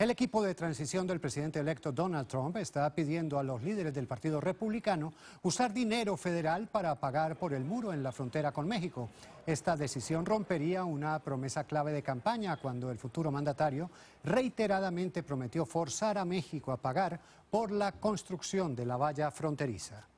El equipo de transición del presidente electo Donald Trump está pidiendo a los líderes del Partido Republicano usar dinero federal para pagar por el muro en la frontera con México. Esta decisión rompería una promesa clave de campaña cuando el futuro mandatario reiteradamente prometió forzar a México a pagar por la construcción de la valla fronteriza.